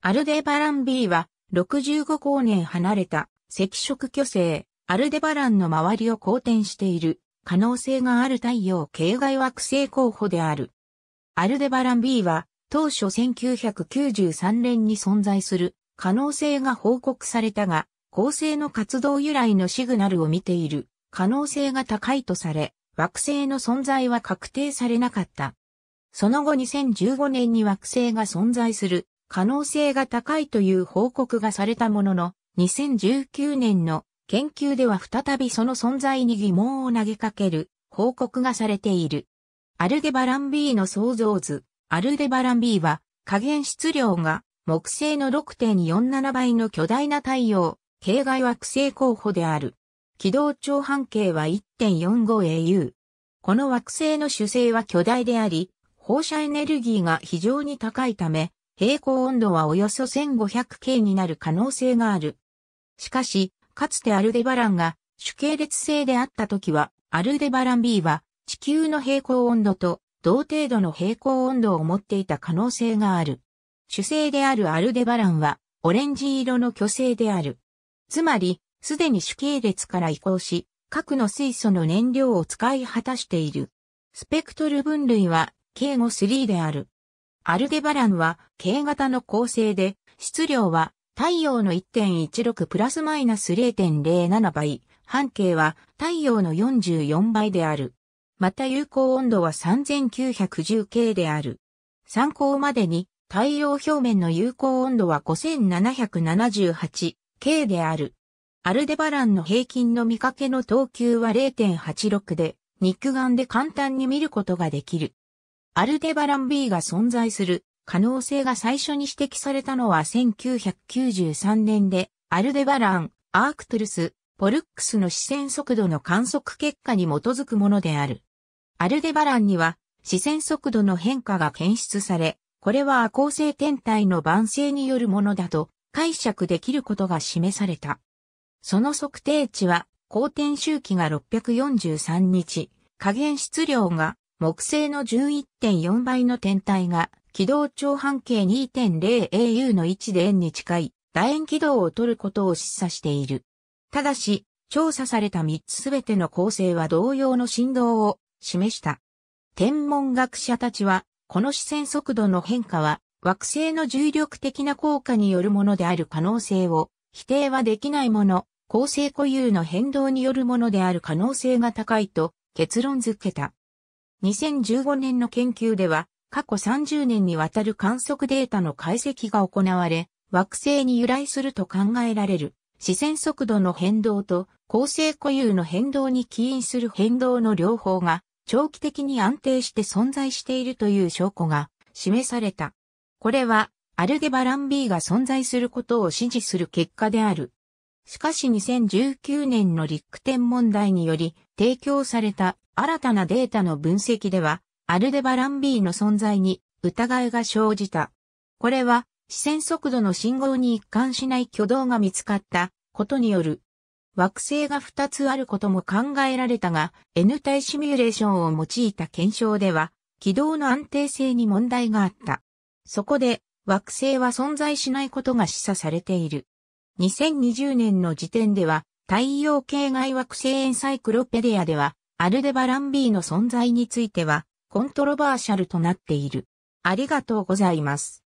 アルデバラン B は65光年離れた赤色巨星、アルデバランの周りを公転している可能性がある太陽系外惑星候補である。アルデバラン B は当初1993年に存在する可能性が報告されたが、恒星の活動由来のシグナルを見ている可能性が高いとされ、惑星の存在は確定されなかった。その後2015年に惑星が存在する可能性が高いという報告がされたものの、2019年の研究では再びその存在に疑問を投げかける報告がされている。アルデバラン B の創造図。アルデバラン B は加減質量が木星の6.47倍の巨大な太陽、系外惑星候補である。軌道長半径は 1.45au。この惑星の主星は巨大であり、放射エネルギーが非常に高いため、平行温度はおよそ 1500K になる可能性がある。しかし、かつてアルデバランが主系列性であった時は、アルデバラン B は地球の平行温度と同程度の平行温度を持っていた可能性がある。主星であるアルデバランはオレンジ色の巨星である。つまり、すでに主系列から移行し、核の水素の燃料を使い果たしている。スペクトル分類は、K53 である。アルデバランは、K 型の構成で、質量は、太陽の1.16プラスマイナス0.07倍、半径は、太陽の44倍である。また有効温度は 3910K である。参考までに、太陽表面の有効温度は 5778K である。アルデバランの平均の見かけの等級は0.86で、肉眼で簡単に見ることができる。アルデバラン B が存在する可能性が最初に指摘されたのは1993年で、アルデバラン、アークトゥルス、ポルックスの視線速度の観測結果に基づくものである。アルデバランには、視線速度の変化が検出され、これは亜恒星天体の晩星によるものだと解釈できることが示された。その測定値は、光転周期が643日、加減質量が木星の11.4倍の天体が、軌道長半径 2.0au の位置で円に近い楕円軌道を取ることを示唆している。ただし、調査された3つすべての構成は同様の振動を示した。天文学者たちは、この視線速度の変化は、惑星の重力的な効果によるものである可能性を、否定はできないもの、構成固有の変動によるものである可能性が高いと結論付けた。2015年の研究では、過去30年にわたる観測データの解析が行われ、惑星に由来すると考えられる、視線速度の変動と、恒星固有の変動に起因する変動の両方が、長期的に安定して存在しているという証拠が示された。これは、アルゲバラン B が存在することを支持する結果である。しかし2019年のリックテン問題により提供された新たなデータの分析では、アルデバラン B の存在に疑いが生じた。これは、視線速度の信号に一貫しない挙動が見つかったことによる。惑星が2つあることも考えられたが、N 体シミュレーションを用いた検証では、軌道の安定性に問題があった。そこで、惑星は存在しないことが示唆されている。2020年の時点では、太陽系外惑星エンサイクロペディアでは、アルデバラン B の存在については、コントロバーシャルとなっている。ありがとうございます。